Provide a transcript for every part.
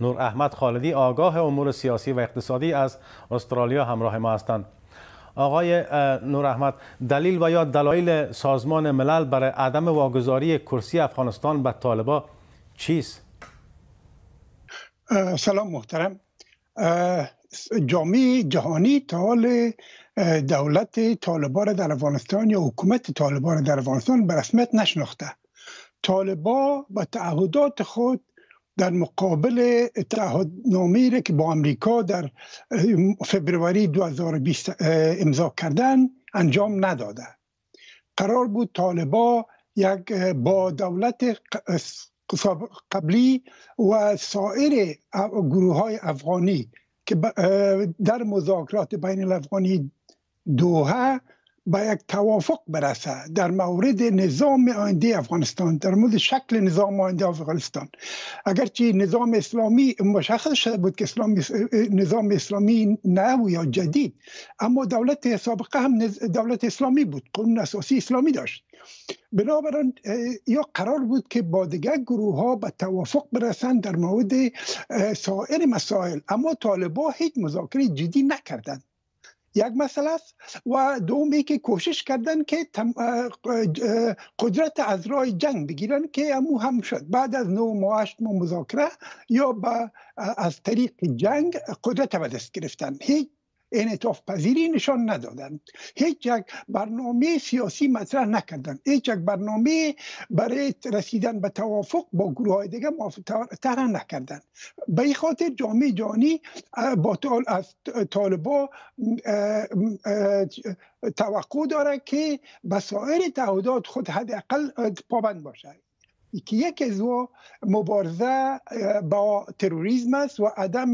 نور احمد خالدی آگاه امور سیاسی و اقتصادی از استرالیا همراه ما هستند آقای نور احمد دلیل و یا دلایل سازمان ملل برای عدم واگذاری کرسی افغانستان به طالبا چیست؟ سلام محترم جامعه جهانی تا حال دولت طالبان در افغانستان یا حکومت طالبان در افغانستان به رسمیت نشناخته طالبا با تعهدات خود در مقابل تعهدنامه‌ای که با امریکا در فبروری 2020 امضا کردن انجام نداده قرار بود طالبا یک با دولت قبلی و سایر گروه های افغانی که در مذاکرات بین الافغانی دوها به یک توافق برسه در مورد نظام آینده افغانستان در مورد شکل نظام آینده افغانستان اگرچه نظام اسلامی مشخص شده بود که اسلام نظام اسلامی نو یا جدید اما دولت سابقه هم دولت اسلامی بود قانون اساسی اسلامی داشت بنابراین یا قرار بود که با دیگر گروه ها به توافق برسند در مورد سایر مسائل اما طالبا هیچ مذاکره جدی نکردند یک مسئله است و دومی که کوشش کردن که قدرت از راه جنگ بگیرن که امو هم شد بعد از نو ماه مذاکره یا با از طریق جنگ قدرت به دست گرفتن هیچ انعطاف پذیری نشان ندادند هیچ یک برنامه سیاسی مطرح نکردند هیچ یک برنامه برای رسیدن به توافق با گروه های دیگه نکردند به این خاطر جامعه جهانی با طال از طالبا توقع داره که به سایر تعهدات خود حداقل پابند باشد که یکی از مبارزه با تروریسم است و عدم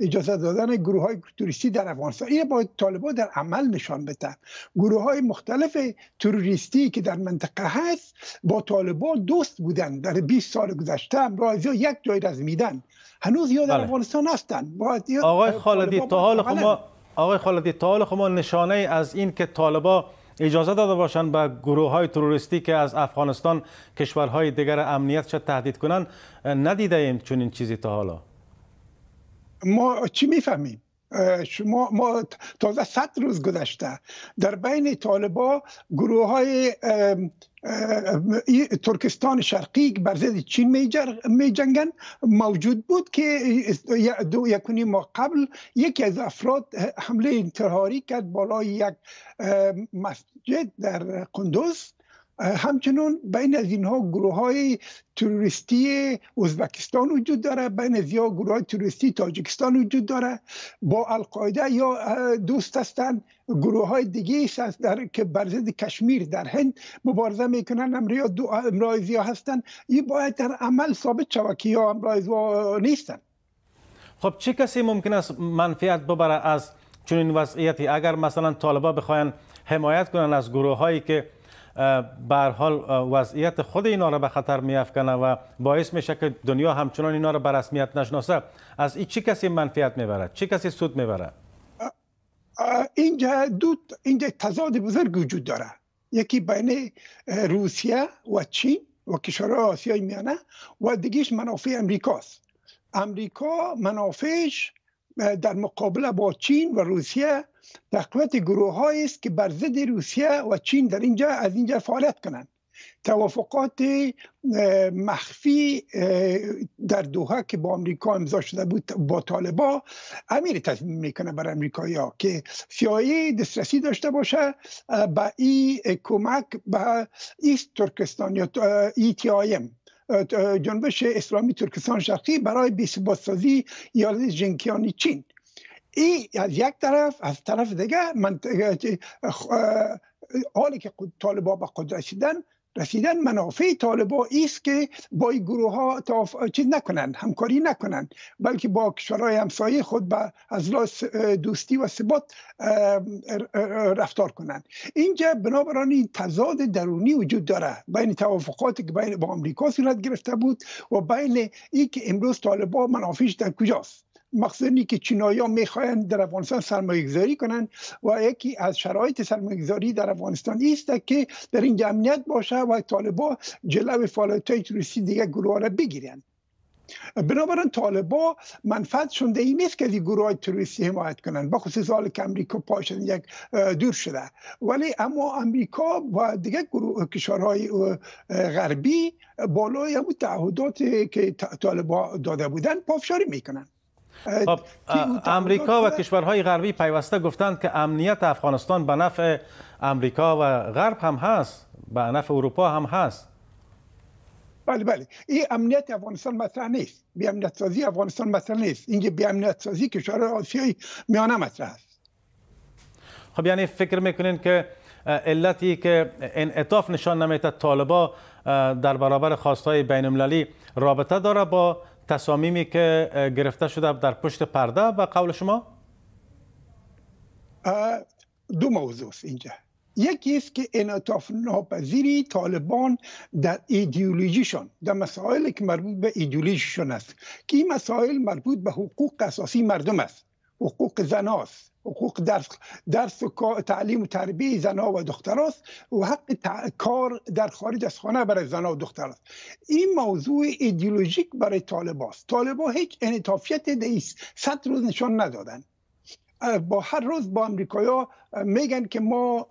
اجازه دادن گروه های توریستی در افغانستان این باید طالبا در عمل نشان بدن گروه های مختلف تروریستی که در منطقه هست با طالبا دوست بودن در 20 سال گذشته ها یک جای رزمیدن هنوز یاد در بله. افغانستان هستن آقای خالدی تا حال خما آقای خالدی تا حال خما نشانه از این که طالبا اجازه داده باشند به گروه های تروریستی که از افغانستان کشورهای دیگر امنیت شد تهدید کنند ندیده ایم این چیزی تا حالا ما چی میفهمیم شما ما تازه صد روز گذشته در بین طالبا گروه های ترکستان شرقی بر ضد چین می جنگن موجود بود که دو یکونی ما قبل یکی از افراد حمله انتحاری کرد بالای یک مسجد در قندوز همچنین بین از اینها گروه های توریستی ازبکستان وجود داره بین از گروه های توریستی تاجکستان وجود داره با القاعده یا دوست هستن گروه های دیگه هست در که بر کشمیر در هند مبارزه میکنن امریا دو امرایزی ها هستن این باید در عمل ثابت شود که یا امرایزی ها نیستن خب چه کسی ممکن است منفیت ببره از چنین وضعیتی اگر مثلا طالبا بخواین حمایت کنن از گروه هایی که به حال وضعیت خود اینا را به خطر افکنه و باعث میشه که دنیا همچنان اینا را به رسمیت نشناسه از این چه کسی منفیت میبره چه کسی سود میبره اینجا دو اینجا تضاد بزرگ وجود داره یکی بین روسیه و چین و کشورهای آسیای میانه و دیگهش منافع امریکاست امریکا منافعش در مقابله با چین و روسیه تقویت گروه است که بر ضد روسیه و چین در اینجا از اینجا فعالیت کنند توافقات مخفی در دوها که با امریکا امضا شده بود با طالبا امیر تصمیم میکنه بر امریکایی ها که سیایی دسترسی داشته باشه به این کمک به ایست ترکستان یا ای تی آیم جنبش اسلامی ترکستان شرقی برای بیثبات سازی ایالت جنکیانی چین این از یک طرف از طرف دیگه حالی که طالبا به قدرت رسیدن رسیدن منافع طالبا است که با گروه ها تاف... چیز نکنند همکاری نکنند بلکه با کشورهای همسایه خود به از دوستی و ثبات رفتار کنند اینجا بنابراین تضاد درونی وجود داره بین توافقاتی که بین با آمریکا صورت گرفته بود و بین این که امروز طالبا منافعش در کجاست مخزنی که چینایا ها در افغانستان سرمایه گذاری کنند و یکی از شرایط سرمایه گذاری در افغانستان است که در این امنیت باشه و طالبا جلو فعالیت های توریستی دیگه گروه را بگیرند بنابراین طالبا منفعت شونده این نیست که از گروه های تروریستی حمایت کنند با خصوص حال که امریکا پاشن یک دور شده ولی اما امریکا و دیگه گروه کشورهای غربی بالای همون تعهدات که طالبا داده بودن پافشاری میکنند خب امریکا و کشورهای غربی پیوسته گفتند که امنیت افغانستان به نفع امریکا و غرب هم هست به نفع اروپا هم هست بله بله این امنیت افغانستان مطرح نیست بی امنیت سازی افغانستان مطرح نیست این بی امنیت سازی کشور آسیای میانه مطرح است خب یعنی فکر میکنین که علتی که انعطاف نشان نمیده طالبا در برابر خواستهای بین المللی رابطه داره با تصامیمی که گرفته شده در پشت پرده به قول شما دو موضوع است اینجا یکی است که انعطاف ناپذیری طالبان در ایدئولوژیشان در مسائل که مربوط به ایدئولوژیشان است که این مسائل مربوط به حقوق اساسی مردم است حقوق زناست حقوق درس درس و تعلیم و تربیه زنا و دختراست و حق کار در خارج از خانه برای زنا و دختراست این موضوع ایدئولوژیک برای طالباست طالبا هیچ انطافیت دیست صد روز نشان ندادن با هر روز با امریکایا میگن که ما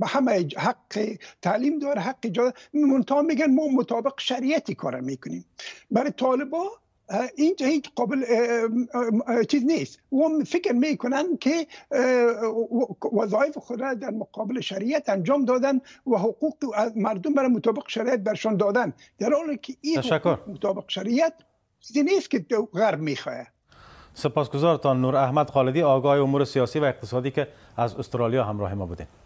به همه حق تعلیم داره حق جا منتها میگن ما مطابق شریعتی کار میکنیم برای طالبا این هیچ قابل چیز نیست و فکر میکنن که وظایف خود را در مقابل شریعت انجام دادن و حقوق مردم برای مطابق شریعت برشان دادن در حالی که این مطابق شریعت چیزی نیست که غرب میخواه سپاسگزارتان نور احمد خالدی آگاه امور سیاسی و اقتصادی که از استرالیا همراه ما بودید